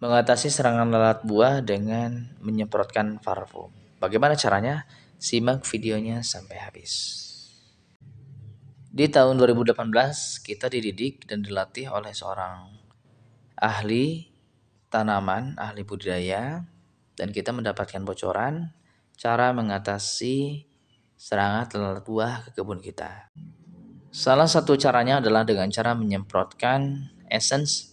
Mengatasi serangan lalat buah dengan menyemprotkan parfum. Bagaimana caranya? Simak videonya sampai habis. Di tahun 2018, kita dididik dan dilatih oleh seorang ahli tanaman, ahli budidaya, dan kita mendapatkan bocoran cara mengatasi serangan lalat buah ke kebun kita. Salah satu caranya adalah dengan cara menyemprotkan essence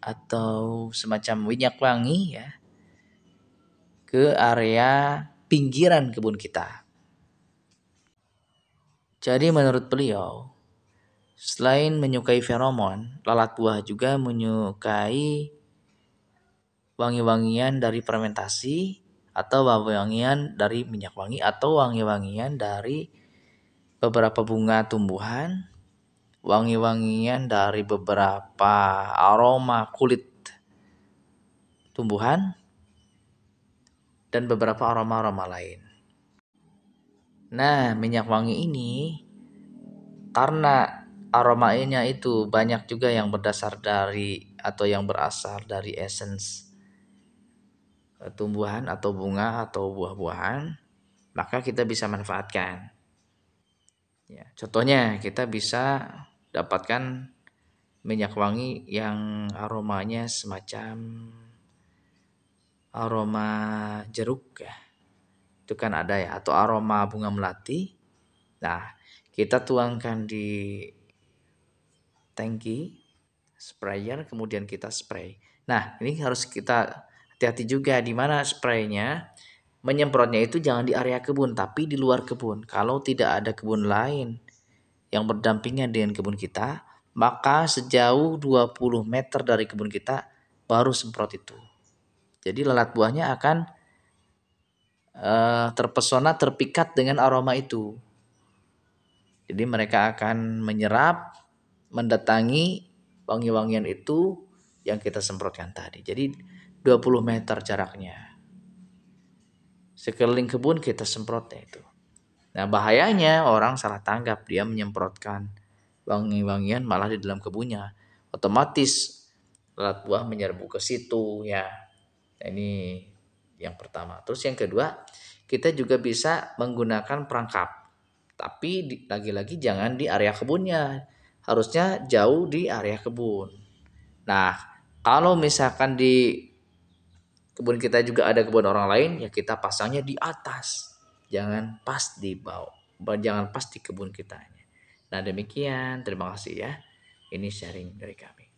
atau semacam minyak wangi ya ke area pinggiran kebun kita. Jadi menurut beliau, selain menyukai feromon, lalat buah juga menyukai wangi-wangian dari fermentasi atau wangi-wangian dari minyak wangi atau wangi-wangian dari beberapa bunga tumbuhan wangi-wangian dari beberapa aroma kulit tumbuhan dan beberapa aroma-aroma lain. Nah, minyak wangi ini karena aromanya itu banyak juga yang berdasar dari atau yang berasal dari essence eh, tumbuhan atau bunga atau buah-buahan, maka kita bisa manfaatkan. Ya, contohnya kita bisa dapatkan minyak wangi yang aromanya semacam aroma jeruk ya. Itu kan ada ya atau aroma bunga melati. Nah, kita tuangkan di tangki sprayer kemudian kita spray. Nah, ini harus kita hati-hati juga di mana spraynya. Menyemprotnya itu jangan di area kebun tapi di luar kebun. Kalau tidak ada kebun lain yang berdampingan dengan kebun kita, maka sejauh 20 meter dari kebun kita baru semprot itu. Jadi lalat buahnya akan uh, terpesona, terpikat dengan aroma itu. Jadi mereka akan menyerap, mendatangi wangi-wangian itu yang kita semprotkan tadi. Jadi 20 meter jaraknya sekeliling kebun kita semprotnya itu. Nah bahayanya orang salah tanggap, dia menyemprotkan wangi-wangian malah di dalam kebunnya. Otomatis lalat buah menyerbu ke situ ya. Nah, ini yang pertama. Terus yang kedua, kita juga bisa menggunakan perangkap. Tapi lagi-lagi jangan di area kebunnya. Harusnya jauh di area kebun. Nah, kalau misalkan di kebun kita juga ada kebun orang lain, ya kita pasangnya di atas jangan pas di bau, jangan pas di kebun kita. Nah demikian, terima kasih ya. Ini sharing dari kami.